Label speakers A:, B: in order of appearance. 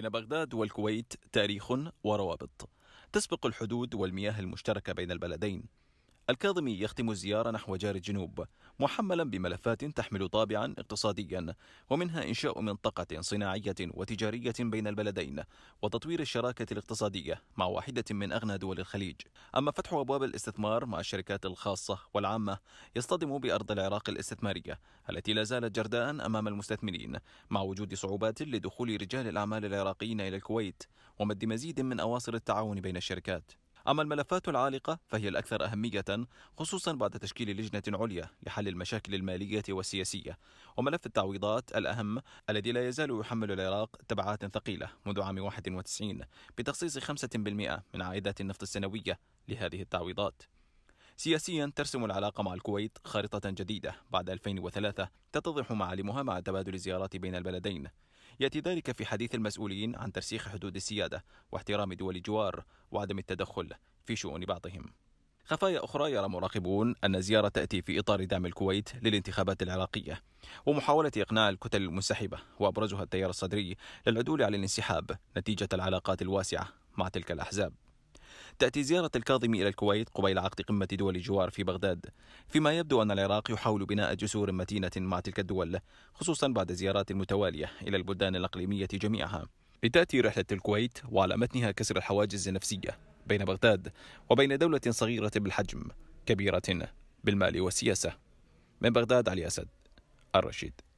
A: بين بغداد والكويت تاريخ وروابط تسبق الحدود والمياه المشتركة بين البلدين الكاظمي يختم الزيارة نحو جار الجنوب محملا بملفات تحمل طابعا اقتصاديا ومنها إنشاء منطقة صناعية وتجارية بين البلدين وتطوير الشراكة الاقتصادية مع واحدة من أغنى دول الخليج أما فتح أبواب الاستثمار مع الشركات الخاصة والعامة يصطدم بأرض العراق الاستثمارية التي لا زالت جرداء أمام المستثمرين مع وجود صعوبات لدخول رجال الأعمال العراقيين إلى الكويت ومد مزيد من أواصر التعاون بين الشركات أما الملفات العالقة فهي الأكثر أهمية خصوصا بعد تشكيل لجنة عليا لحل المشاكل المالية والسياسية وملف التعويضات الأهم الذي لا يزال يحمل العراق تبعات ثقيلة منذ عام 91 بتخصيص 5% من عائدات النفط السنوية لهذه التعويضات سياسيا ترسم العلاقة مع الكويت خارطة جديدة بعد 2003 تتضح معالمها مع تبادل الزيارات بين البلدين يأتي ذلك في حديث المسؤولين عن ترسيخ حدود السيادة واحترام دول الجوار وعدم التدخل في شؤون بعضهم خفايا أخرى يرى مراقبون أن الزيارة تأتي في إطار دعم الكويت للانتخابات العراقية ومحاولة إقناع الكتل المنسحبة وأبرزها التيار الصدري للعدول على الانسحاب نتيجة العلاقات الواسعة مع تلك الأحزاب تأتي زيارة الكاظم إلى الكويت قبيل عقد قمة دول الجوار في بغداد فيما يبدو أن العراق يحاول بناء جسور متينة مع تلك الدول خصوصا بعد زيارات متوالية إلى البلدان الأقليمية جميعها لتأتي رحلة الكويت وعلى متنها كسر الحواجز النفسية بين بغداد وبين دولة صغيرة بالحجم كبيرة بالمال والسياسة من بغداد علي أسد الرشيد